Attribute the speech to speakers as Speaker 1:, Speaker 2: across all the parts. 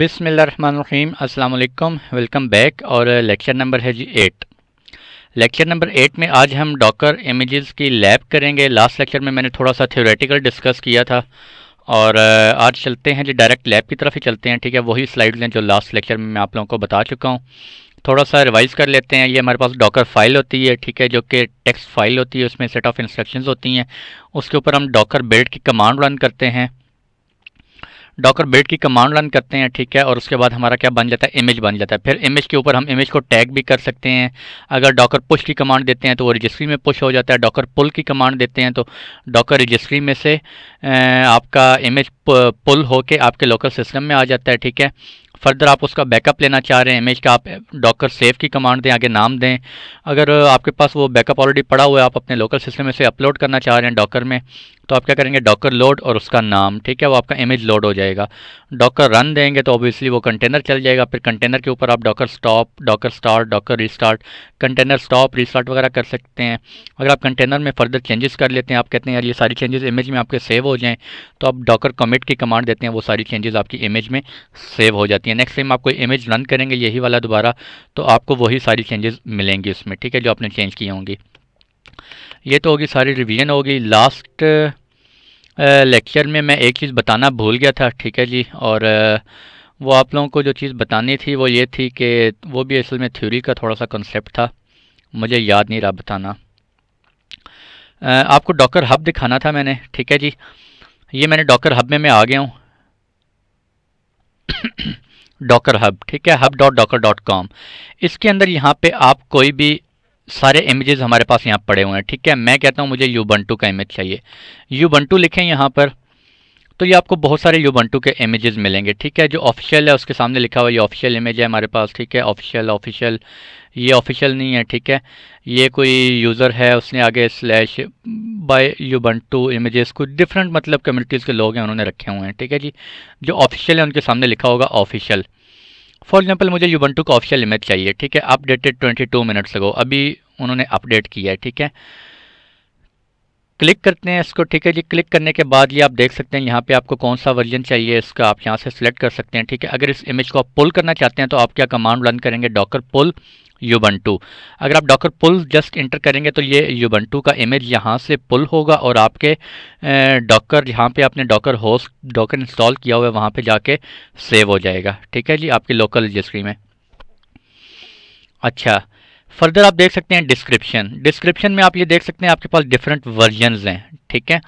Speaker 1: बिसमीम अल्लाम welcome back और लेक्चर नंबर है जी एट लेक्चर नंबर एट में आज हम डॉकर इमेजेस की लैब करेंगे लास्ट लेक्चर में मैंने थोड़ा सा थ्योरेटिकल डिस्कस किया था और आज चलते हैं जी डायरेक्ट लैब की तरफ ही चलते हैं ठीक है वही स्लाइड्स हैं जो लास्ट लेक्चर में मैं आप लोगों को बता चुका हूँ थोड़ा सा रिवाइज़ कर लेते हैं ये हमारे पास डॉकर फाइल होती है ठीक है जो कि टेक्स्ट फाइल होती है उसमें सेट ऑफ इंस्ट्रक्शंस होती हैं उसके ऊपर हम डॉकर बेल्ट की कमांड रन करते हैं डॉकर बिल्ड की कमांड रन करते हैं ठीक है और उसके बाद हमारा क्या बन जाता है इमेज बन जाता है फिर इमेज के ऊपर हम इमेज को टैग भी कर सकते हैं अगर डॉकर पुश की कमांड देते हैं तो वो रजिस्ट्री में पुश हो जाता है डॉकर पुल की कमांड देते हैं तो डॉकर रजिस्ट्री में से अं, आपका इमेज पुल होकर आपके लोकल सिस्टम में आ जाता है ठीक है फर्दर आप उसका बैकअप लेना चाह रहे हैं इमेज का आप डॉकर सेव की कमांड दें आगे नाम दें अगर आपके पास वो बैकअप ऑलरेडी पड़ा हुआ है आप अपने लोकल सिस्टम में से अपलोड करना चाह रहे हैं डॉकर में तो आप क्या करेंगे डॉकर लोड और उसका नाम ठीक है वो आपका इमेज लोड हो जाएगा डॉकर रन देंगे तो ऑब्वियसली वो कंटेनर चल जाएगा फिर कंटेनर के ऊपर आप Docker stop Docker start Docker restart container stop restart वगैरह कर सकते हैं अगर आप कंटेनर में फर्दर चेंजेस कर लेते हैं आप कहते हैं यार ये सारी चेंजेस इमेज में आपके सेव हो जाएँ तो आप डॉकर कमिट की कमांड देते हैं वो सारी चेंजेस आपकी इमेज में सेव हो जाती है नेक्स्ट टाइम आप कोई इमेज रन करेंगे यही वाला दोबारा तो आपको वही सारी चेंजेस मिलेंगी उसमें ठीक है जो आपने चेंज की होंगी ये तो होगी सारी रिवीजन होगी लास्ट लेक्चर में मैं एक चीज़ बताना भूल गया था ठीक है जी और वो आप लोगों को जो चीज़ बतानी थी वो ये थी कि वो भी असल में थ्योरी का थोड़ा सा कंसेप्ट था मुझे याद नहीं रहा बताना आपको डॉकर हब दिखाना था मैंने ठीक है जी ये मैंने डॉकर हब में मैं आ गया हूँ डॉकर हब ठीक है hub dot Docker dot com इसके अंदर यहाँ पे आप कोई भी सारे इमेजेस हमारे पास यहाँ पड़े हुए हैं ठीक है मैं कहता हूँ मुझे यूबंटू का इमेज चाहिए यूबंटू लिखें यहाँ पर तो ये आपको बहुत सारे यूबंटू के इमेजेस मिलेंगे ठीक है जो ऑफिशियल है उसके सामने लिखा हुआ ये ऑफिशियल इमेज है हमारे पास ठीक है ऑफिशियल ऑफिशियल ये ऑफिशियल नहीं है ठीक है ये कोई यूज़र है उसने आगे स्लैश बाय यूबंटू इमेजेस कुछ डिफरेंट मतलब कम्युनिटीज़ के लोग हैं उन्होंने रखे हुए हैं ठीक है जी जो ऑफिशियल है उनके सामने लिखा होगा ऑफिशियल फॉर एग्जाम्पल मुझे यूबंटू का ऑफिशियल इमेज चाहिए ठीक है अपडेटेड 22 मिनट्स लगो अभी उन्होंने अपडेट किया है ठीक है क्लिक करते हैं इसको ठीक है जी क्लिक करने के बाद ये आप देख सकते हैं यहाँ पे आपको कौन सा वर्जन चाहिए इसका आप यहाँ से सिलेक्ट कर सकते हैं ठीक है अगर इस इमेज को आप पुल करना चाहते हैं तो आप क्या कमांड रन करेंगे डॉकर पुल यूबंटू अगर आप डॉकर पुल जस्ट इंटर करेंगे तो ये यूबंटू का इमेज यहाँ से पुल होगा और आपके डॉकर यहाँ पे आपने डॉकर होस्ट डॉकर इंस्टॉल किया हुआ है वहाँ पे जाके सेव हो जाएगा ठीक है जी आपकी लोकल रजिस्ट्री में अच्छा फर्दर आप देख सकते हैं डिस्क्रिप्शन डिस्क्रिप्शन में आप ये देख सकते हैं आपके पास डिफरेंट वर्जनस हैं ठीक है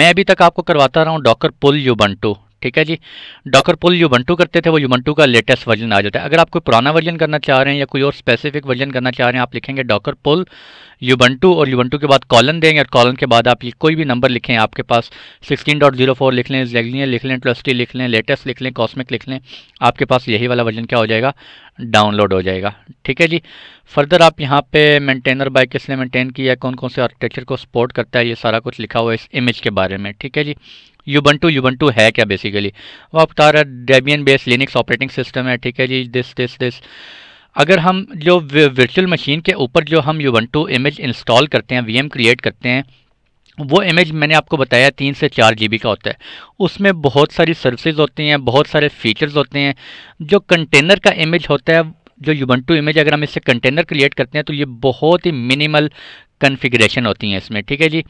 Speaker 1: मैं अभी तक आपको करवाता रहा हूँ डॉकर पुल यूबंटू ठीक है जी डॉकर पुल यूबंटू करते थे वो टू का लेटेस्ट वर्जन आ जाता है अगर आप कोई पुराना वर्जन करना चाह रहे हैं या कोई और स्पेसिफिक वर्जन करना चाह रहे हैं आप लिखेंगे डॉकर पुल यूबंटू और यूबंटू के बाद कॉलन देंगे और कॉलन के बाद आप ये कोई भी नंबर लिखें आपके पास सिक्सटीन डॉट जीरो फोर लिख लें जेगलियन लिख लें ट्रस्टी लिख लें लेटेस्ट लिख लें कॉस्मिक लिख लें आपके पास यही वाला वर्जन क्या हो जाएगा डाउनलोड हो जाएगा ठीक है जी फर्दर आप यहाँ पे मेंटेनर बाय किसने मेंटेन किया कौन कौन से आर्किटेक्चर को सपोर्ट करता है ये सारा कुछ लिखा हुआ है इस इमेज के बारे में ठीक है जी यूबंटू यूबंटू है क्या बेसिकली वो आप बता रहे Debian base Linux operating system है ठीक है जी दिस दिस दिस अगर हम जो वर्चुअल मशीन के ऊपर जो हम यूबंटू इमेज इंस्टॉल करते हैं वी क्रिएट करते हैं वो इमेज मैंने आपको बताया तीन से चार जी का होता है उसमें बहुत सारी सर्विसेज होती हैं बहुत सारे फीचर्स होते हैं जो कंटेनर का इमेज होता है जो यूबंटू इमेज अगर हम इससे कंटेनर क्रिएट करते हैं तो ये बहुत ही मिनिमल कन्फिग्रेशन होती हैं इसमें ठीक है जी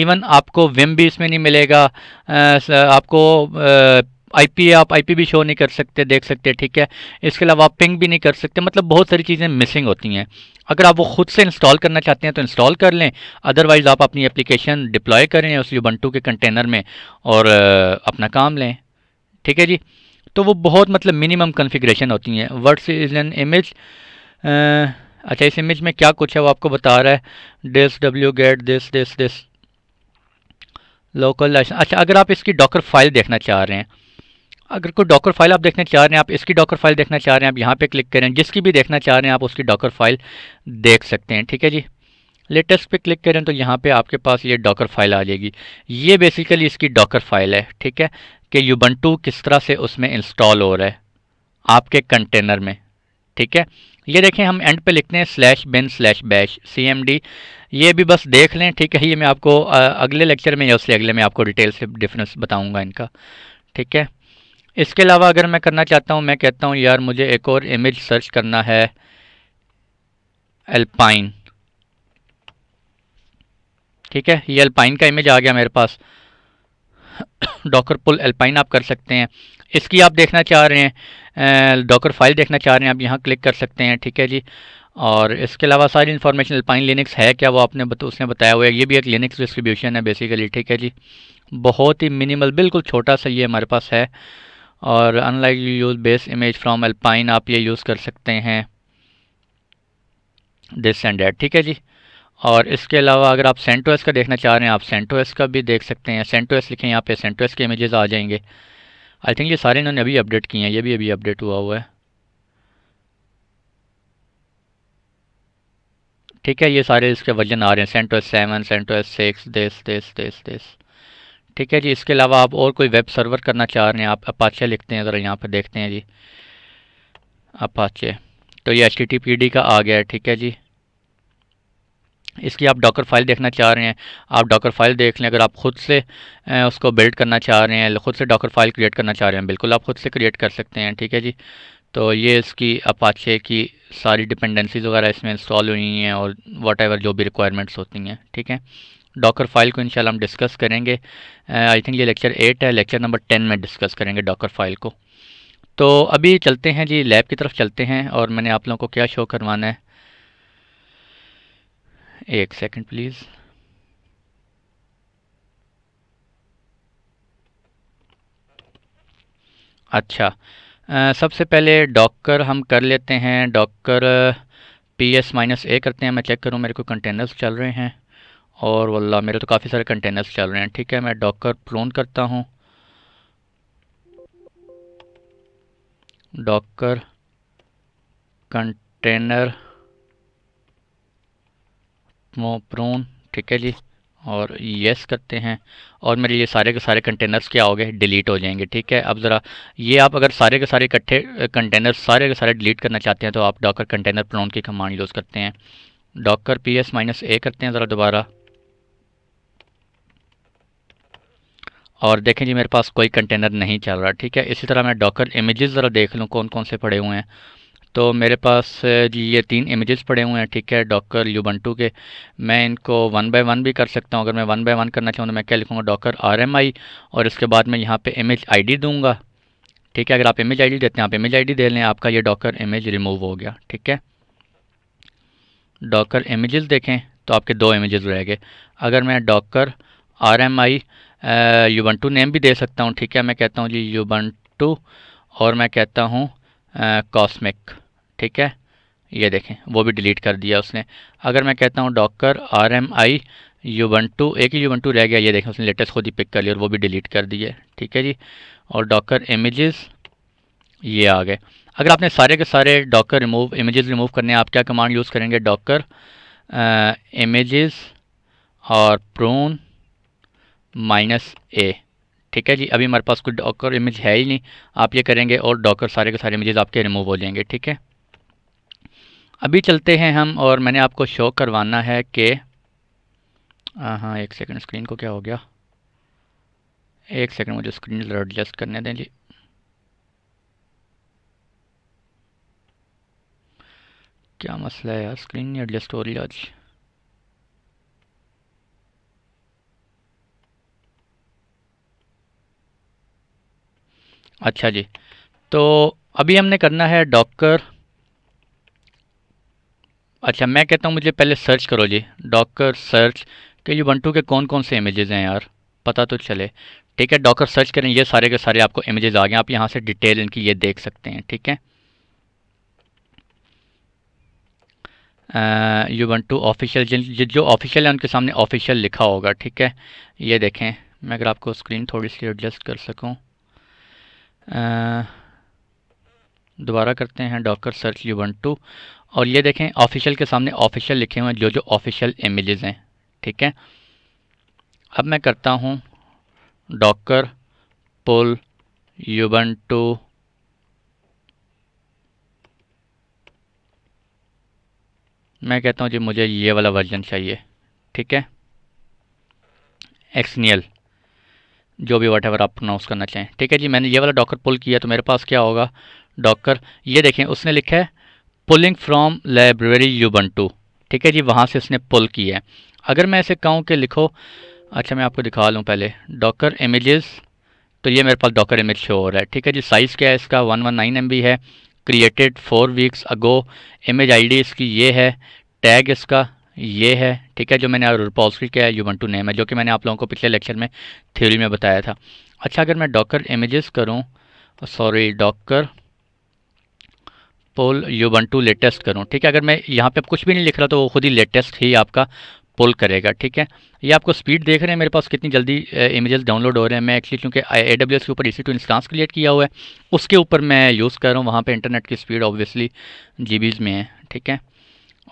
Speaker 1: इवन आपको विम भी इसमें नहीं मिलेगा आपको आईपी आप पी भी शो नहीं कर सकते देख सकते ठीक है इसके अलावा आप पिंग भी नहीं कर सकते मतलब बहुत सारी चीज़ें मिसिंग होती हैं अगर आप वो खुद से इंस्टॉल करना चाहते हैं तो इंस्टॉल कर लें अदरवाइज़ आप अपनी एप्लीकेशन डिप्लॉय करें उस यूबंटू के कंटेनर में और अपना काम लें ठीक है जी तो वो बहुत मतलब मिनिमम कन्फिग्रेशन होती हैं वर्ड्स इज एन इमेज अच्छा इस इमेज में क्या कुछ है वो आपको बता रहा है this W get this this this local अच्छा अगर आप इसकी डॉकर फाइल देखना चाह रहे हैं अगर कोई डॉकर फाइल आप देखना चाह रहे हैं आप इसकी डॉकर फाइल देखना चाह रहे हैं आप यहाँ पे क्लिक करें जिसकी भी देखना चाह रहे हैं आप उसकी डॉकर फाइल देख सकते हैं ठीक है जी लेटेस्ट पे क्लिक करें तो यहाँ पे आपके पास ये डॉकर फाइल आ जाएगी ये बेसिकली इसकी डॉकर फाइल है ठीक है कि यूबंटू किस तरह से उसमें इंस्टॉल हो रहा है आपके कंटेनर में ठीक है ये देखें हम एंड पे लिखते हैं slash bin slash bash C M D ये भी बस देख लें ठीक है ये मैं आपको अगले लेक्चर में या उससे अगले में आपको डिटेल से डिफरेंस बताऊँगा इनका ठीक है इसके अलावा अगर मैं करना चाहता हूँ मैं कहता हूँ यार मुझे एक और इमेज सर्च करना है एल्पाइन ठीक है ये एल्पाइन का इमेज आ गया मेरे पास डॉकर पुल एल्पाइन आप कर सकते हैं इसकी आप देखना चाह रहे हैं डॉकर फाइल देखना चाह रहे हैं आप यहाँ क्लिक कर सकते हैं ठीक है जी और इसके अलावा सारी इन्फॉर्मेशन एल्पाइन लिनिक्स है क्या वो आपने बत, उसने बताया हुआ है ये भी एक लिनिक्स डिस्ट्रीब्यूशन है बेसिकली ठीक है जी बहुत ही मिनिमल बिल्कुल छोटा सा ये हमारे पास है और unlike you use base image from Alpine आप ये यूज़ कर सकते हैं दिस एंड डेट ठीक है जी और इसके अलावा अगर आप सेंटोस का देखना चाह रहे हैं आप सेंटोस का भी देख सकते हैं सेंटोस लिखें यहाँ पे सेंटोस के इमेजेस आ जाएंगे आई थिंक ये सारे इन्होंने अभी अपडेट किए हैं ये भी अभी अपडेट हुआ हुआ है ठीक है ये सारे इसके वर्जन आ रहे हैं S seven S six this this this this ठीक है जी इसके अलावा आप और कोई वेब सर्वर करना चाह रहे हैं आप अपाचे लिखते हैं ज़रा यहाँ पर देखते हैं जी अपाचे तो ये एच टी का आ गया है ठीक है जी इसकी आप डॉकर फाइल देखना चाह रहे हैं आप डॉकर फाइल देख लें अगर आप ख़ुद से उसको बिल्ड करना चाह रहे हैं ख़ुद से डॉकर फाइल क्रिएट करना चाह रहे हैं बिल्कुल आप ख़ुद से क्रिएट कर सकते हैं ठीक है जी तो ये इसकी अपाचे की सारी डिपेंडेंसीज़ वगैरह इसमें इंस्टॉल हुई हैं और वट जो भी रिक्वायरमेंट्स होती हैं ठीक है डॉकर फाइल को इनशाला हम डिस्कस करेंगे आई uh, थिंक ये लेक्चर एट है लेक्चर नंबर टेन में डिस्कस करेंगे डॉकर फाइल को तो अभी चलते हैं जी लैब की तरफ चलते हैं और मैंने आप लोगों को क्या शो करवाना है एक सेकंड प्लीज़ अच्छा आ, uh, सबसे पहले डॉकर हम कर लेते हैं Docker P S minus A करते हैं मैं चेक करूं मेरे को कंटेनर्स चल रहे हैं और वल्ला मेरे तो काफ़ी सारे कंटेनर्स चल रहे हैं ठीक है मैं डॉकर क्लोन करता हूँ डॉकर कंटेनर प्रोन ठीक है जी और यस करते हैं और मेरे ये सारे के सारे कंटेनर्स क्या हो गए डिलीट हो जाएंगे ठीक है अब ज़रा ये आप अगर सारे के सारे इकट्ठे कंटेनर्स सारे के सारे डिलीट करना चाहते हैं तो आप डॉकर कंटेनर प्रोन की कमांड यूज़ करते हैं Docker P S minus A करते हैं ज़रा दोबारा और देखें जी मेरे पास कोई कंटेनर नहीं चल रहा ठीक है इसी तरह मैं डॉकर इमेजेस ज़रा देख लूँ कौन कौन से पड़े हुए हैं तो मेरे पास जी ये तीन इमेजेस पड़े हुए हैं ठीक है डॉकर यूबंटू के मैं इनको वन बाय वन भी कर सकता हूँ अगर मैं वन बाय वन करना चाहूँ तो मैं क्या लिखूँगा डॉकर आई और इसके बाद मैं यहाँ पे इमेज आईडी दूंगा ठीक है अगर आप इमेज आईडी देते हैं आप इमेज आईडी दे लें आपका ये डॉकर इमेज रिमूव हो गया ठीक है डॉकर इमेज़ देखें तो आपके दो इमेजेस रह गए अगर मैं Docker R M I Ubuntu name भी दे सकता हूँ ठीक है मैं कहता हूँ जी यूबंटू और मैं कहता हूँ कॉस्मिक ठीक है ये देखें वो भी डिलीट कर दिया उसने अगर मैं कहता हूँ Docker R M I Ubuntu एक ही यूबंटू रह गया ये देखें उसने लेटेस्ट खुद ही पिक कर लिया और वो भी डिलीट कर दिए ठीक है जी और डॉक्कर इमेजेस ये आ गए अगर आपने सारे के सारे डॉक्कर रिमूव इमेजेस रिमूव करने हैं आप क्या कमांड यूज़ करेंगे डॉक्कर इमेजेस और प्रोन माइनस ए ठीक है जी अभी हमारे पास कोई डॉकर इमेज है ही नहीं आप ये करेंगे और डॉकर सारे के सारे इमेजेस आपके रिमूव हो जाएंगे ठीक है अभी चलते हैं हम और मैंने आपको शो करवाना है कि हाँ एक सेकंड स्क्रीन को क्या हो गया एक सेकंड मुझे स्क्रीन एडजस्ट करने दें जी क्या मसला है यार स्क्रीन नहीं एडजस्ट हो रही आज अच्छा जी तो अभी हमने करना है डॉकर अच्छा मैं कहता हूँ मुझे पहले सर्च करो जी डॉकर सर्च के टू के कौन कौन से इमेजेस हैं यार पता तो चले ठीक है डॉकर सर्च करें ये सारे के सारे आपको इमेजेस आ गए आप यहाँ से डिटेल इनकी ये देख सकते हैं ठीक है यू वन टू ऑफिशियल जिन जो ऑफिशियल है उनके सामने ऑफिशियल लिखा होगा ठीक है ये देखें मैं अगर आपको स्क्रीन थोड़ी सी एडजस्ट कर सकूँ दोबारा करते हैं डॉकर सर्च यू टू और ये देखें ऑफिशियल के सामने ऑफिशियल लिखे हुए हैं जो जो ऑफिशियल इमेजेस हैं ठीक है अब मैं करता हूँ डॉकर पुल टू मैं कहता हूँ जी मुझे ये वाला वर्जन चाहिए ठीक है एक्सनियल जो भी वट आप प्रोनाउंस करना चाहें ठीक है जी मैंने ये वाला डॉकर पुल किया तो मेरे पास क्या होगा डॉकर ये देखें उसने लिखा है पुलिंग फ्रॉम लाइब्रेरी यूबंटू ठीक है जी वहाँ से इसने पुल किया है अगर मैं ऐसे कहूँ कि लिखो अच्छा मैं आपको दिखा लूँ पहले डॉकर इमेजेस तो ये मेरे पास डॉकर इमेज शो हो रहा है ठीक है जी साइज़ क्या है इसका one one nine M B है created four weeks ago image ID इसकी ये है टैग इसका ये है ठीक है जो मैंने रिपोजिटरी किया है यूवन टू नेम है जो कि मैंने आप लोगों को पिछले लेक्चर में थ्योरी में बताया था अच्छा अगर मैं डॉकर इमेजेस करूँ sorry Docker pull Ubuntu latest करूँ ठीक है अगर मैं यहाँ पे कुछ भी नहीं लिख रहा तो वो खुद ही लेटेस्ट ही आपका पुल करेगा ठीक है ये आपको स्पीड देख रहे हैं मेरे पास कितनी जल्दी इमेजेस eh, डाउनलोड हो रहे हैं मैं एक्चुअली क्योंकि ए डब्ल्यू एस के ऊपर इसी टू इंस्टांस क्रिएट किया हुआ है उसके ऊपर मैं यूज़ कर रहा हूँ वहाँ पर इंटरनेट की स्पीड ऑब्वियसली जी बीज़ में है ठीक है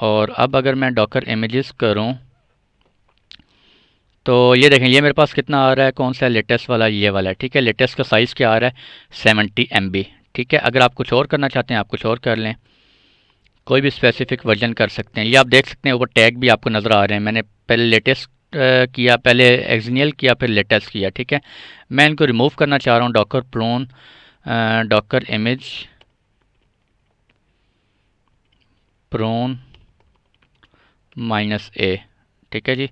Speaker 1: और अब अगर मैं डॉकर इमेजेस करूं तो ये देखें ये मेरे पास कितना आ रहा है कौन सा लेटेस्ट वाला ये वाला है ठीक है लेटेस्ट का साइज़ क्या आ रहा है सेवेंटी एम ठीक है अगर आप कुछ और करना चाहते हैं आप कुछ और कर लें कोई भी स्पेसिफिक वर्जन कर सकते हैं ये आप देख सकते हैं ऊपर टैग भी आपको नज़र आ रहे हैं मैंने पहले लेटेस्ट किया पहले एक्जनियल किया फिर लेटेस्ट किया ठीक है मैं इनको रिमूव करना चाह रहा हूँ Docker prune Docker image prune minus A ठीक है जी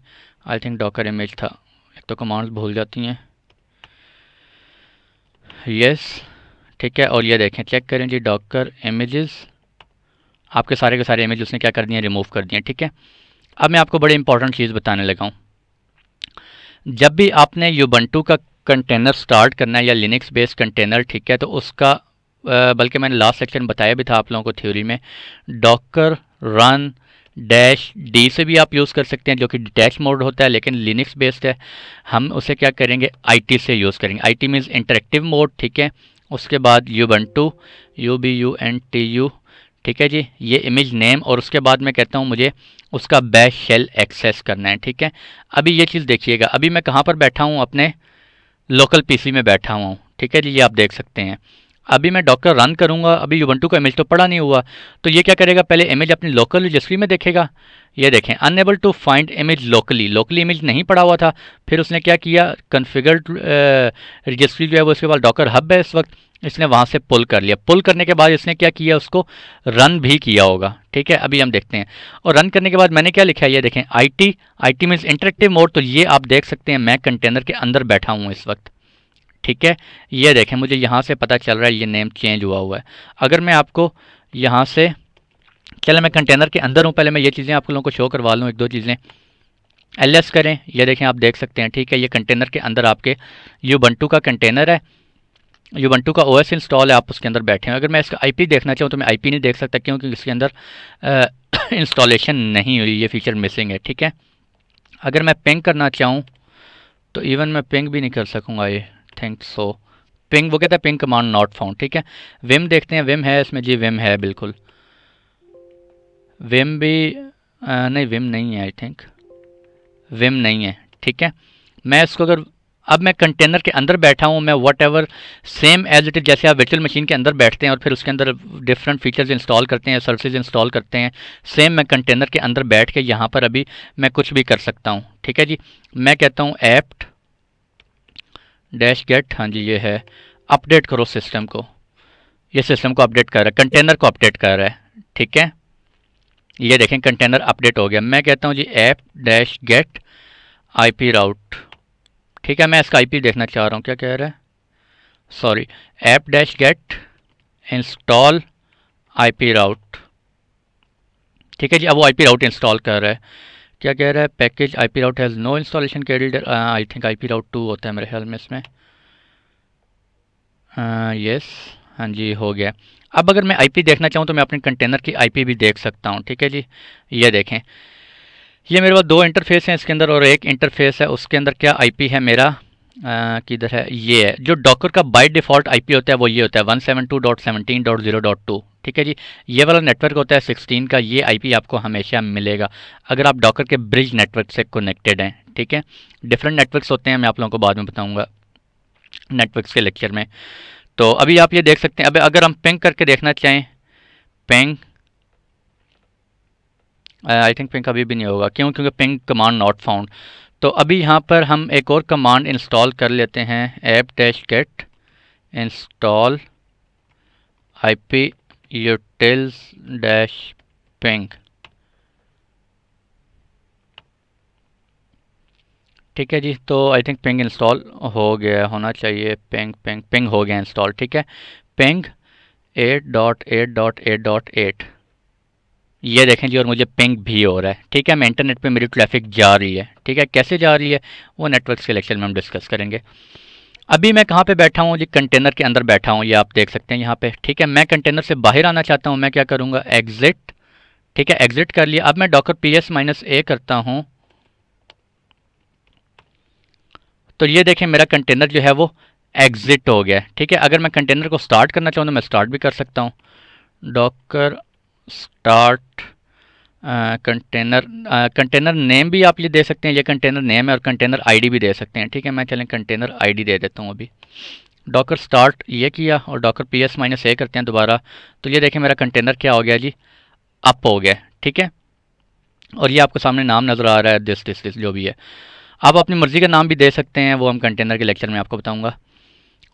Speaker 1: आई थिंक डॉकर इमेज था एक तो कमांड्स भूल जाती हैं यस ठीक है और ये देखें चेक करें जी डॉकर इमेजेस आपके सारे के सारे इमेज उसने क्या कर दिए रिमूव कर दिए ठीक है अब मैं आपको बड़ी इंपॉर्टेंट चीज़ बताने लगा हूँ जब भी आपने यूबंटू का कंटेनर स्टार्ट करना है या लिनक्स बेस्ड कंटेनर ठीक है तो उसका बल्कि मैंने लास्ट सेक्शन बताया भी था आप लोगों को थ्योरी में डॉकर रन डैश डी से भी आप यूज़ कर सकते हैं जो कि डिटैच मोड होता है लेकिन लिनक्स बेस्ड है हम उसे क्या करेंगे आईटी से यूज़ करेंगे I T means interactive mode ठीक है उसके बाद Ubuntu U B U N T U ठीक है जी ये इमेज नेम और उसके बाद मैं कहता हूँ मुझे उसका बैश शेल एक्सेस करना है ठीक है अभी ये चीज़ देखिएगा अभी मैं कहाँ पर बैठा हूँ अपने लोकल पीसी में बैठा हुआ हूँ ठीक है जी ये आप देख सकते हैं अभी मैं डॉक्टर रन करूँगा अभी यूबंटू का इमेज तो पड़ा नहीं हुआ तो ये क्या करेगा पहले इमेज अपनी लोकल रजिस्ट्री में देखेगा ये देखें unable to find image locally locally image नहीं पड़ा हुआ था फिर उसने क्या किया कन्फिगर रजिस्ट्री जो है वो उसके बाद डॉक्टर हब है इस वक्त इसने वहाँ से पुल कर लिया पुल करने के बाद इसने क्या किया उसको रन भी किया होगा ठीक है अभी हम देखते हैं और रन करने के बाद मैंने क्या लिखा है ये देखें I T I T means interactive mode तो ये आप देख सकते हैं मैं कंटेनर के अंदर बैठा हूँ इस वक्त ठीक है ये देखें मुझे यहाँ से पता चल रहा है ये नेम चेंज हुआ हुआ है अगर मैं आपको यहाँ से चले मैं कंटेनर के अंदर हूँ पहले मैं ये चीज़ें आप लोगों को शो करवा लूँ एक दो चीज़ें एल एस करें ये देखें आप देख सकते हैं ठीक है ये कंटेनर के अंदर आपके यू बंटू का कंटेनर है यू बंटू का ओ इंस्टॉल है आप उसके अंदर बैठे हैं अगर मैं इसका आई देखना चाहूँ तो मैं आई नहीं देख सकता क्योंकि इसके अंदर इंस्टॉलेशन नहीं हुई ये फीचर मिसिंग है ठीक है अगर मैं पिंग करना चाहूँ तो इवन मैं पिंग भी नहीं कर सकूँगा ये थिंक सो पिंग वो कहता है पिंग कमांड नॉट फाउंड ठीक है विम देखते हैं विम है इसमें जी विम है बिल्कुल विम भी आ, नहीं विम नहीं है आई थिंक विम नहीं है ठीक है मैं इसको अगर अब मैं कंटेनर के अंदर बैठा हूँ मैं whatever same as it is जैसे आप वर्चुअल मशीन के अंदर बैठते हैं और फिर उसके अंदर डिफरेंट फीचर्स इंस्टॉल करते हैं सर्विसेज इंस्टॉल करते हैं सेम मैं कंटेनर के अंदर बैठ के यहाँ पर अभी मैं कुछ भी कर सकता हूँ ठीक है जी मैं कहता हूँ एप्ट डैश गेट हाँ जी ये है अपडेट करो सिस्टम को ये सिस्टम को अपडेट कर रहा है कंटेनर को अपडेट कर रहा है ठीक है ये देखें कंटेनर अपडेट हो गया मैं कहता हूँ जी apt dash get IP route ठीक है मैं इसका आईपी देखना चाह रहा हूँ क्या कह रहा है sorry apt dash get install IP route ठीक है जी अब वो आईपी राउट इंस्टॉल कर रहा है क्या कह रहा है package I P route has no installation carried I think I P route two होता है मेरे ख्याल में इसमें यस uh, हाँ जी हो गया अब अगर मैं आईपी देखना चाहूँ तो मैं अपने कंटेनर की आईपी भी देख सकता हूँ ठीक है जी ये देखें ये मेरे पास दो इंटरफेस हैं इसके अंदर और एक इंटरफेस है उसके अंदर क्या आईपी है मेरा किधर है ये है जो डॉकर का बाई डिफ़ॉल्ट आईपी होता है वो ये होता है one seven two dot seventeen dot zero dot two ठीक है जी ये वाला नेटवर्क होता है सिक्सटीन का ये आईपी आपको हमेशा मिलेगा अगर आप डॉकर के ब्रिज नेटवर्क से कनेक्टेड हैं ठीक है डिफरेंट नेटवर्क्स होते हैं मैं आप लोगों को बाद में बताऊँगा नेटवर्क्स के लेक्चर में तो अभी आप ये देख सकते हैं अब अगर हम पिंक करके देखना चाहें पिंक आई थिंक पिंक अभी भी नहीं होगा क्यों क्योंकि पिंक कमांड नॉट फाउंड तो अभी यहाँ पर हम एक और कमांड इंस्टॉल कर लेते हैं apt dash get install I P utils dash ping ठीक है जी तो आई थिंक पिंग इंस्टॉल हो गया होना चाहिए पिंग पिंग पिंग हो गया इंस्टॉल ठीक है ping eight dot eight dot eight dot eight ये देखें जी और मुझे पिंक भी हो रहा है ठीक है मैं इंटरनेट पे मेरी ट्रैफिक जा रही है ठीक है कैसे जा रही है वो नेटवर्क के लेक्चर में हम डिस्कस करेंगे अभी मैं कहाँ पे बैठा हूँ जी कंटेनर के अंदर बैठा हूँ ये आप देख सकते हैं यहाँ पे ठीक है मैं कंटेनर से बाहर आना चाहता हूँ मैं क्या करूँगा एग्ज़िट ठीक है एग्ज़िट कर लिया अब मैं Docker P S minus A करता हूँ तो ये देखें मेरा कंटेनर जो है वो एग्ज़िट हो गया ठीक है अगर मैं कंटेनर को स्टार्ट करना चाहूँ तो मैं स्टार्ट भी कर सकता हूँ Docker start container container name भी आप ये दे सकते हैं ये कंटेनर नेम है और कंटेनर आईडी भी दे सकते हैं ठीक है मैं चलें कंटेनर आईडी दे देता हूँ अभी डॉकर स्टार्ट ये किया और Docker P S minus A करते हैं दोबारा तो ये देखें मेरा कंटेनर क्या हो गया जी अप हो गया ठीक है और ये आपको सामने नाम नज़र आ रहा है दिस दिस दिस जो भी है आप अपनी मर्ज़ी का नाम भी दे सकते हैं वो हम कंटेनर के लेक्चर में आपको बताऊँगा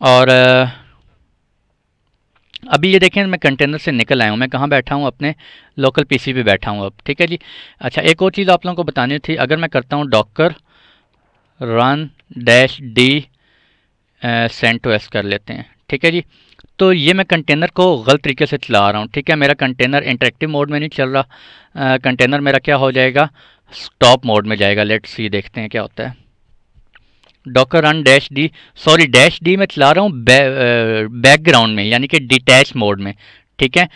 Speaker 1: और uh, अभी ये देखें मैं कंटेनर से निकल आया हूँ मैं कहाँ बैठा हूँ अपने लोकल पीसी पे बैठा हूँ अब ठीक है जी अच्छा एक और चीज़ आप लोगों को बतानी थी अगर मैं करता हूँ डॉक्कर रन डैश डी सेंट कर लेते हैं ठीक है जी तो ये मैं कंटेनर को गलत तरीके से चला रहा हूँ ठीक है मेरा कंटेनर इंटरेक्टिव मोड में नहीं चल रहा कंटेनर मेरा क्या हो जाएगा स्टॉप मोड में जाएगा लेट्स ये देखते हैं क्या होता है Docker run dash D sorry dash D मैं चला रहा हूँ बैकग्राउंड uh, में यानी कि डिटैच मोड में ठीक है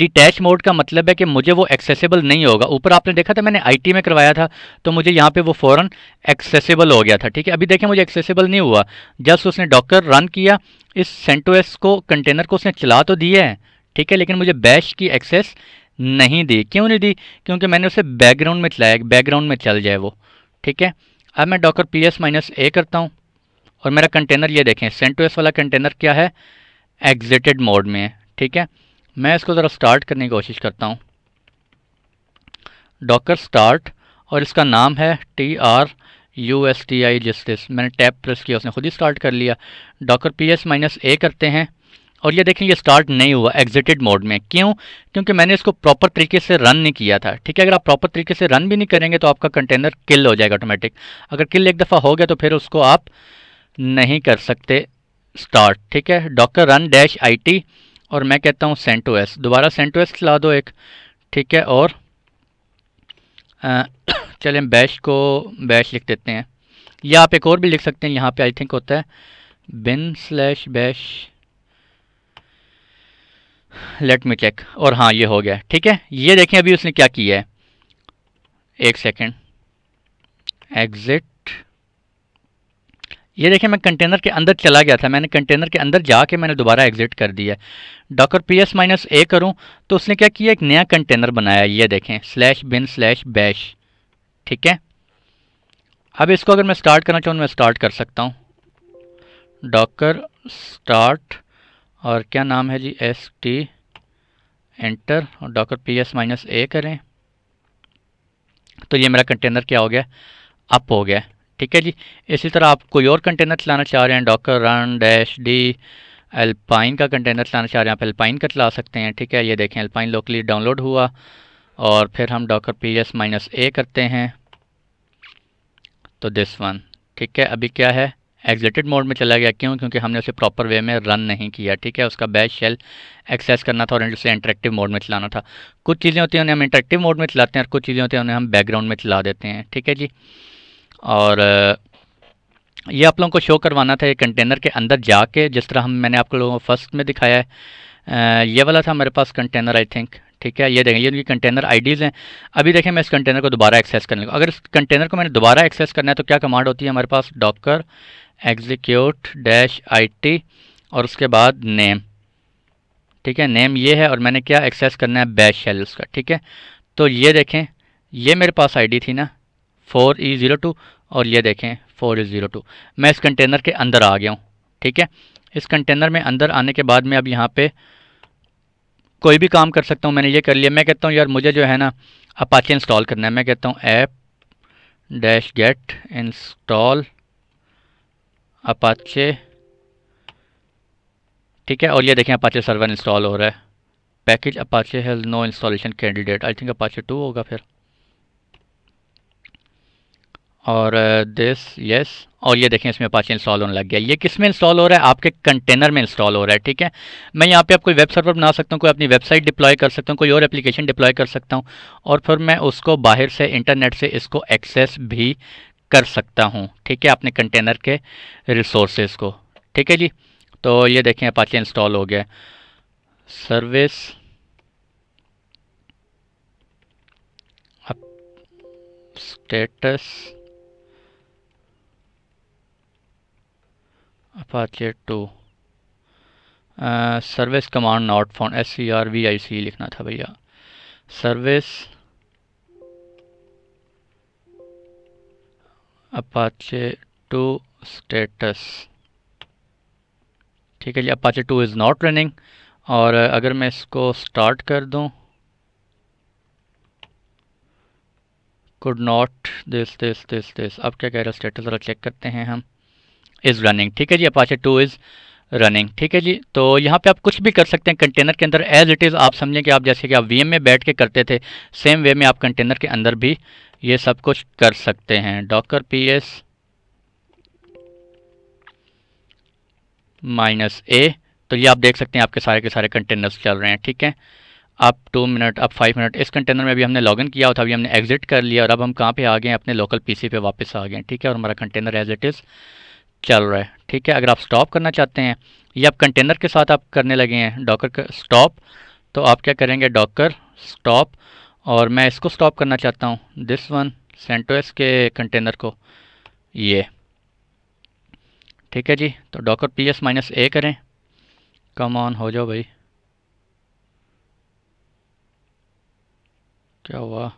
Speaker 1: डिटैच मोड का मतलब है कि मुझे वो एक्सेसिबल नहीं होगा ऊपर आपने देखा था मैंने आईटी में करवाया था तो मुझे यहाँ पे वो फ़ौरन एक्सेसिबल हो गया था ठीक है अभी देखें मुझे एक्सेसिबल नहीं हुआ जस्ट उसने डॉकर रन किया इस सेंटोएस को कंटेनर को उसने चला तो दिया है ठीक है लेकिन मुझे बैश की एक्सेस नहीं दी क्यों नहीं दी क्योंकि मैंने उसे बैकग्राउंड में चलाया बैकग्राउंड में चल जाए वो ठीक है अब मैं Docker P S minus A करता हूँ और मेरा कंटेनर ये देखें सेंटो एस वाला कंटेनर क्या है एग्जिटेड मोड में है ठीक है मैं इसको ज़रा स्टार्ट करने की कोशिश करता हूँ डॉकर स्टार्ट और इसका नाम है T R U S T I justice मैंने टैप प्रेस किया उसने खुद ही स्टार्ट कर लिया Docker P S minus A करते हैं और ये देखें ये स्टार्ट नहीं हुआ एग्जिटेड मोड में क्यों क्योंकि मैंने इसको प्रॉपर तरीके से रन नहीं किया था ठीक है अगर आप प्रॉपर तरीके से रन भी नहीं करेंगे तो आपका कंटेनर किल हो जाएगा ऑटोमेटिक अगर किल एक दफ़ा हो गया तो फिर उसको आप नहीं कर सकते स्टार्ट ठीक है डॉक्टर रन डैश आई और मैं कहता हूँ सेंटो एस दोबारा सेंटो एस चला दो एक ठीक है और चलें बैश को बैश लिख देते हैं या आप एक और भी लिख सकते हैं यहाँ पे आई थिंक होता है bin slash bash let me check और हाँ ये हो गया ठीक है ये देखें अभी उसने क्या किया है एक सेकेंड एग्ज़िट ये देखें मैं कंटेनर के अंदर चला गया था मैंने कंटेनर के अंदर जाके मैंने दोबारा एग्ज़िट कर दिया docker P S minus A करूँ तो उसने क्या किया एक नया कंटेनर बनाया ये देखें स्लैश बिन स्लैश बैश ठीक है अब इसको अगर मैं स्टार्ट करना चाहूँ मैं स्टार्ट कर सकता हूँ डॉकर स्टार्ट और क्या नाम है जी एस टी एंटर और Docker P S minus A करें तो ये मेरा कंटेनर क्या हो गया अप हो गया ठीक है जी इसी तरह आप कोई और कंटेनर चलाना चाह रहे हैं docker run dash D alpine का कंटेनर चलाना चाह रहे हैं आप एल्पाइन का चला सकते हैं ठीक है ये देखें एल्पाइन लोकली डाउनलोड हुआ और फिर हम docker P S minus A करते हैं तो दिस वन ठीक है अभी क्या है एग्जिटेड मोड में चला गया क्यों क्योंकि हमने उसे प्रॉपर वे में रन नहीं किया ठीक है उसका बैच शेल एक्सेस करना था और उसे इंटरेक्टिव मोड में चलाना था कुछ चीज़ें होती हैं उन्हें हम इंटरेक्टिव मोड में चलाते हैं और कुछ चीज़ें होती हैं उन्हें हम बैकग्राउंड में चला देते हैं ठीक है जी और ये आप लोगों को शो करवाना था ये कंटेनर के अंदर जाके जिस तरह हम मैंने आप लोगों को फर्स्ट में दिखाया है ये वाला था हमारे पास कंटेनर आई थिंक ठीक है ये देखें ये उनकी कंटेनर आईडीज़ हैं अभी देखें मैं इस कंटेनर को दोबारा एक्सेस करने लगा अगर इस कंटेनर को मैंने दोबारा एक्सेस करना है तो क्या कमांड होती है हमारे पास डॉकर एग्जीक्यूट डैश आई और उसके बाद नेम ठीक है नेम ये है और मैंने क्या एक्सेस करना है बैश शेल उसका ठीक है तो ये देखें ये मेरे पास आईडी थी ना फोर ई ज़ीरो टू और ये देखें फोर ई ज़ीरो टू मैं इस कंटेनर के अंदर आ गया हूँ ठीक है इस कंटेनर में अंदर आने के बाद मैं अब यहाँ पे कोई भी काम कर सकता हूँ मैंने ये कर लिया मैं कहता हूँ यार मुझे जो है ना अपाचे इंस्टॉल करना है मैं कहता हूँ apt dash get install apache ठीक है और ये देखें अपाचे सर्वर इंस्टॉल हो रहा है package apache has no installation candidate I think apache two होगा फिर और दिस uh, यस और ये देखें इसमें अपाचे इंस्टॉल होने लग गया ये किस में इंस्टॉल हो रहा है आपके कंटेनर में इंस्टॉल हो रहा है ठीक है मैं यहाँ पे आप कोई वेब सर्वर बना सकता हूँ कोई अपनी वेबसाइट डिप्लॉय कर सकता हूँ कोई और एप्लीकेशन डिप्लॉय कर सकता हूँ और फिर मैं उसको बाहर से इंटरनेट से इसको एक्सेस भी कर सकता हूँ ठीक है अपने कंटेनर के रिसोर्सेज को ठीक है जी तो ये देखें पाचे इंस्टॉल हो गया service status apache two service command not found S C R V I C लिखना था भैया सर्विस अपाचे टू स्टेटस ठीक है जी apache two is not running और अगर मैं इसको स्टार्ट कर दूं could not this this this this अब क्या कह रहा है स्टेटस ज़रा चेक करते हैं हम इज़ रनिंग ठीक है जी अपाचे टू इज़ रनिंग ठीक है जी तो यहाँ पे आप कुछ भी कर सकते हैं कंटेनर के अंदर एज इट इज़ आप समझें कि आप जैसे कि आप वीएम में बैठ के करते थे सेम वे में आप कंटेनर के अंदर भी ये सब कुछ कर सकते हैं Docker P S minus A तो ये आप देख सकते हैं आपके सारे के सारे कंटेनर्स चल रहे हैं ठीक है अब टू मिनट अब फाइव मिनट इस कंटेनर में भी हमने लॉगिन किया था अभी हमने एग्जिट कर लिया और अब हम कहाँ पे आ गए हैं अपने लोकल पीसी पे वापस आ गए ठीक है और हमारा कंटेनर एज इट इज़ चल रहा है ठीक है अगर आप स्टॉप करना चाहते हैं या आप कंटेनर के साथ आप करने लगे हैं डॉकर स्टॉप तो आप क्या करेंगे डॉकर स्टॉप और मैं इसको स्टॉप करना चाहता हूँ दिस वन सेंटोएस के कंटेनर को ये ठीक है जी तो docker P S minus A करें कम ऑन हो जाओ भाई क्या हुआ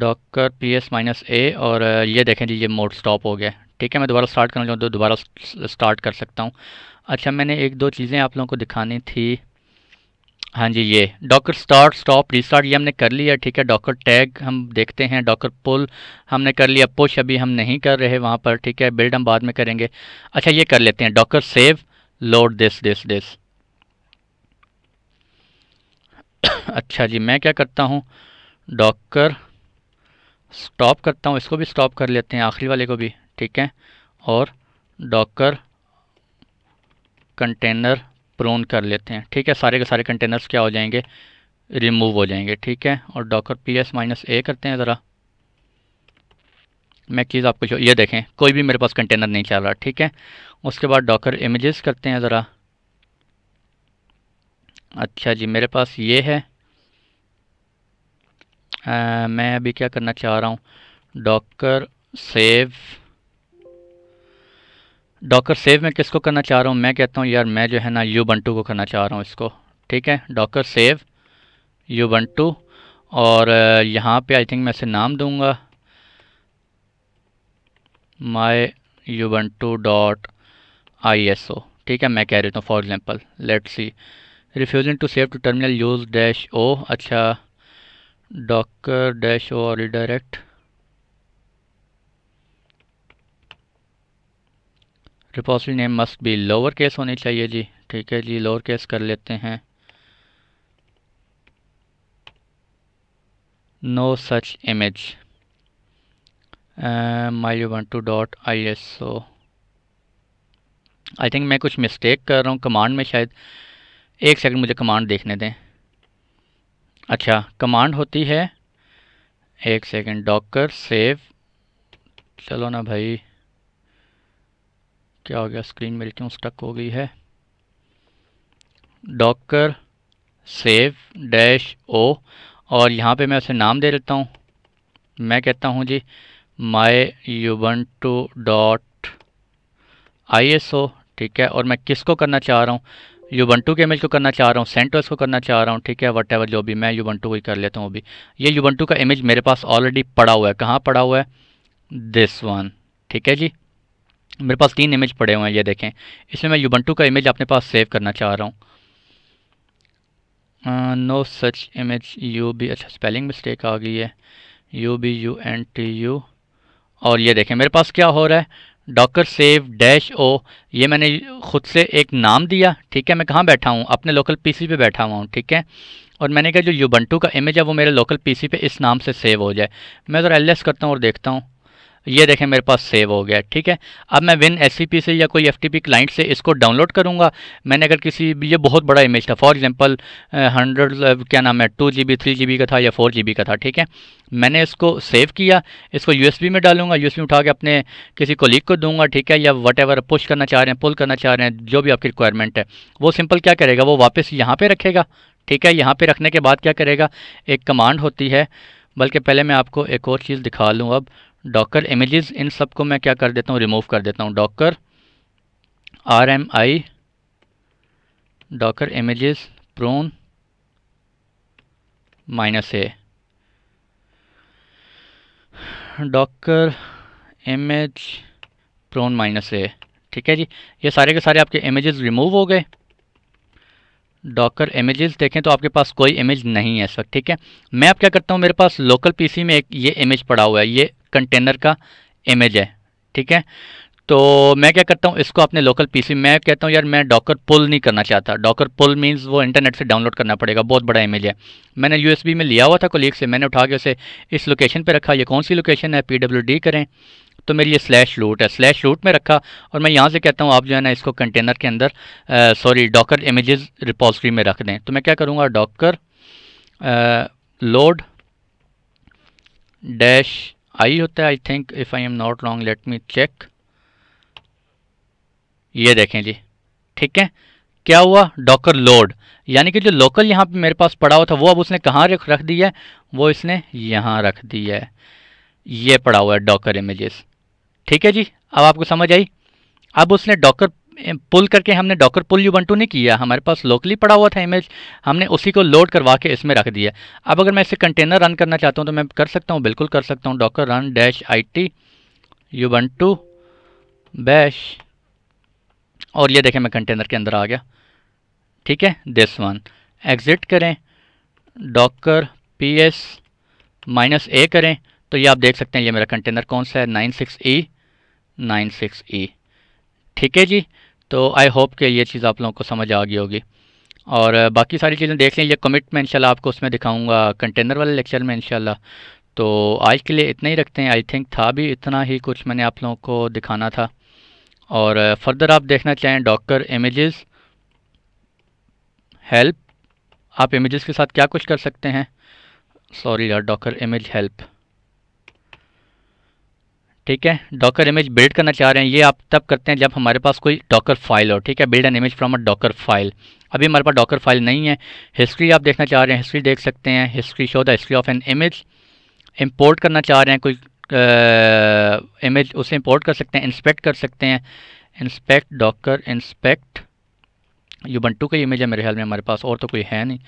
Speaker 1: docker P S minus A और ये देखें जी ये मोड स्टॉप हो गया ठीक है मैं दोबारा स्टार्ट करना चाहूँ तो दोबारा स्टार्ट कर सकता हूँ अच्छा मैंने एक दो चीज़ें आप लोगों को दिखानी थी हाँ जी ये डॉकर स्टार्ट स्टॉप रिस्टार्ट ये हमने कर लिया ठीक है डॉकर टैग हम देखते हैं डॉकर पुल हमने कर लिया पुश अभी हम नहीं कर रहे वहाँ पर ठीक है बिल्ड हम बाद में करेंगे अच्छा ये कर लेते हैं docker save load this this this अच्छा जी मैं क्या करता हूँ डॉकर स्टॉप करता हूँ इसको भी स्टॉप कर लेते हैं आखिरी वाले को भी ठीक है और डॉकर कंटेनर प्रोन कर लेते हैं ठीक है सारे के सारे कंटेनर्स क्या हो जाएंगे रिमूव हो जाएंगे ठीक है और Docker P S minus A करते हैं ज़रा मैं चीज़ आपको ये देखें कोई भी मेरे पास कंटेनर नहीं चल रहा ठीक है उसके बाद डॉकर इमेजेस करते हैं ज़रा अच्छा जी मेरे पास ये है आ, मैं अभी क्या करना चाह रहा हूँ डॉकर सेव डॉकर सेव में किसको करना चाह रहा हूँ मैं कहता हूँ यार मैं जो है ना यू टू को करना चाह रहा हूँ इसको ठीक है डॉकर सेव यू टू और यहाँ पे आई थिंक मैं इसे नाम दूंगा my U two dot I S O ठीक है मैं कह रही हूँ for example let see refusing to save to terminal use dash O अच्छा डॉकर डैश ओ और रिडायरेक्ट रिपोजिटरी नेम मस्ट भी लोअर केस होनी चाहिए जी ठीक है जी लोअर केस कर लेते हैं no such image my one two dot I S O I think मैं कुछ मिस्टेक कर रहा हूँ कमांड में शायद एक सेकंड मुझे कमांड देखने दें अच्छा कमांड होती है एक सेकंड डॉकर सेव चलो ना भाई क्या हो गया स्क्रीन मेरी क्यों स्टक हो गई है डॉक्कर सेव डैश ओ और यहाँ पे मैं उसे नाम दे देता हूँ मैं कहता हूँ जी my Ubuntu dot I S O ठीक है और मैं किसको करना चाह रहा हूँ यूबंटू के इमेज को करना चाह रहा हूँ सेंटर्स को करना चाह रहा हूँ ठीक है वट जो भी मैं यूबंटू को ही कर लेता हूँ अभी ये यूबंटू का इमेज मेरे पास ऑलरेडी पड़ा हुआ है कहाँ पड़ा हुआ है दिस वन ठीक है जी मेरे पास तीन इमेज पड़े हुए हैं ये देखें इसमें मैं यूबंटू का इमेज अपने पास सेव करना चाह रहा हूँ no such image U B अच्छा स्पेलिंग मिस्टेक आ गई है U B U N T U और ये देखें मेरे पास क्या हो रहा है डॉकर सेव डैश ओ ये मैंने ख़ुद से एक नाम दिया ठीक है मैं कहाँ बैठा हूँ अपने लोकल पीसी पे बैठा हुआ हूँ ठीक है और मैंने कहा जो यूबंटू का इमेज है वो मेरे लोकल पीसी पे इस नाम से सेव हो जाए मैं ज़रा एल करता हूँ और देखता हूँ ये देखें मेरे पास सेव हो गया ठीक है अब मैं विन एस से या कोई एफ क्लाइंट से इसको डाउनलोड करूँगा मैंने अगर किसी ये बहुत बड़ा इमेज था फॉर एग्जाम्पल हंड्रेड क्या नाम है two G B three G B का था या फोर जी बी का था ठीक है मैंने इसको सेव किया इसको यू में डालूंगा यू उठा के अपने किसी कोलीग को दूंगा ठीक है या वट एवर पुश करना चाह रहे हैं पुल करना चाह रहे हैं जो भी आपकी रिक्वायरमेंट है वो सिंपल क्या करेगा वो वापस यहाँ पे रखेगा ठीक है यहाँ पे रखने के बाद क्या करेगा एक कमांड होती है बल्कि पहले मैं आपको एक और चीज़ दिखा लूँ अब डॉकर इमेजेस इन सब को मैं क्या कर देता हूँ रिमूव कर देता हूँ docker R M I docker images prune minus A docker image prune minus A ठीक है जी ये सारे के सारे आपके इमेजेस रिमूव हो गए डॉकर इमेजेस देखें तो आपके पास कोई इमेज नहीं है इस वक्त ठीक है मैं आप क्या करता हूँ मेरे पास लोकल पीसी में एक ये इमेज पड़ा हुआ है ये कंटेनर का इमेज है ठीक है तो मैं क्या करता हूँ इसको अपने लोकल पीसी मैं कहता हूँ यार मैं डॉकर पुल नहीं करना चाहता डॉकर पुल मीन्स वो इंटरनेट से डाउनलोड करना पड़ेगा बहुत बड़ा इमेज है मैंने यूएसबी में लिया हुआ था कोलीग से मैंने उठा के उसे इस लोकेशन पे रखा ये कौन सी लोकेशन है डी करें तो मेरी ये स्लैश रूट है स्लैश रूट में रखा और मैं यहाँ से कहता हूँ आप जो है ना इसको कंटेनर के अंदर सॉरी डॉकर इमेज रिपोजिटरी में रख दें तो मैं क्या करूँगा डॉकर लोड डैश आई होता है I think if I am not wrong let me check ये देखें जी ठीक है क्या हुआ डॉकर लोड यानी कि जो लोकल यहाँ पे मेरे पास पड़ा हुआ था वो अब उसने कहाँ रख रख दिया है वो इसने यहाँ रख दिया है ये पड़ा हुआ है डॉकर इमेजेस ठीक है जी अब आपको समझ आई अब उसने डॉकर पुल करके हमने डॉकर पुल यूबंटू नहीं किया हमारे पास लोकली पड़ा हुआ था इमेज हमने उसी को लोड करवा के इसमें रख दिया अब अगर मैं इसे कंटेनर रन करना चाहता हूँ तो मैं कर सकता हूँ बिल्कुल कर सकता हूँ docker run dash I T Ubuntu bash और ये देखें मैं कंटेनर के अंदर आ गया ठीक है दिस वन एग्ज़िट करें docker P S minus A करें तो ये आप देख सकते हैं ये मेरा कंटेनर कौन सा है nine six E nine six E ठीक है जी तो आई होप कि ये चीज़ आप लोगों को समझ आ गई होगी और बाकी सारी चीज़ें देख लें ये कमिट में इंशाल्लाह आपको उसमें दिखाऊंगा कंटेनर वाले लेक्चर में इंशाल्लाह तो आज के लिए इतना ही रखते हैं आई थिंक था भी इतना ही कुछ मैंने आप लोगों को दिखाना था और फर्दर आप देखना चाहें डॉक्टर इमेजेस हेल्प आप इमेजेस के साथ क्या कुछ कर सकते हैं सॉरी यार डॉक्टर इमेज हेल्प ठीक है डॉकर इमेज बिल्ड करना चाह रहे हैं ये आप तब करते हैं जब हमारे पास कोई डॉकर फाइल हो ठीक है build an image from a docker file अभी हमारे पास डॉकर फाइल नहीं है हिस्ट्री आप देखना चाह रहे हैं हिस्ट्री देख सकते हैं history show the history of an image import करना चाह रहे हैं कोई इमेज उसे इम्पोर्ट कर सकते हैं इंस्पेक्ट कर सकते हैं इंस्पेक्ट डॉकर इंस्पेक्ट यूबंटू का इमेज है मेरे ख्याल में हमारे पास और तो कोई है नहीं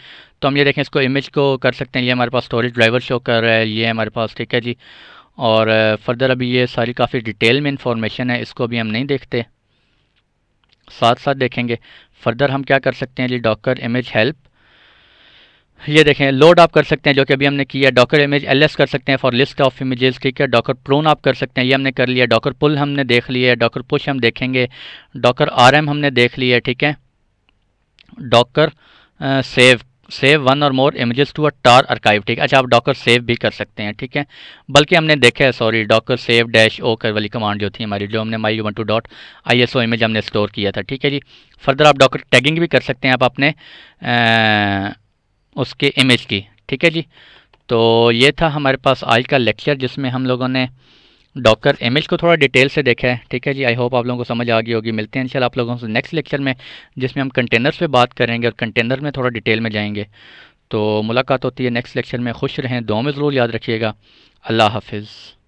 Speaker 1: तो हम ये देखें इसको इमेज को कर सकते हैं ये हमारे पास स्टोरेज ड्राइवर शो कर रहा है ये हमारे पास ठीक है जी और फर्दर अभी ये सारी काफ़ी डिटेल में इंफॉर्मेशन है इसको अभी हम नहीं देखते साथ साथ देखेंगे फर्दर हम क्या कर सकते हैं जी डॉकर इमेज हेल्प ये देखें लोड आप कर सकते हैं जो कि अभी हमने किया डॉकर इमेज एलएस कर सकते हैं फॉर लिस्ट ऑफ इमेजेस ठीक है डॉकर प्रोन आप कर सकते हैं ये हमने कर लिया डॉकर पुल हमने देख लिया डॉकर पुश हम देखेंगे डॉकर आरएम हमने देख लिया ठीक है Docker save save one or more images to a tar archive ठीक अच्छा आप डॉकर सेव भी कर सकते हैं ठीक है बल्कि हमने देखा है sorry docker save dash O कर वाली कमांड जो थी हमारी जो हमने my one two dot I S O image हमने स्टोर किया था ठीक है जी फर्दर आप डॉकर टैगिंग भी कर सकते हैं आप अपने आ, उसके इमेज की ठीक है जी तो ये था हमारे पास आज का लेक्चर जिसमें हम लोगों ने डॉक्टर इमेज को थोड़ा डिटेल से देखा है ठीक है जी आई होप आप लोगों को समझ आ गई होगी मिलते हैं इंशाल्लाह आप लोगों से नेक्स्ट लेक्चर में जिसमें हम कंटेनर्स पे बात करेंगे और कंटेनर में थोड़ा डिटेल में जाएंगे तो मुलाकात होती है नेक्स्ट लेक्चर में खुश रहें दो में ज़रूर याद रखिएगा अल्लाह हाफिज़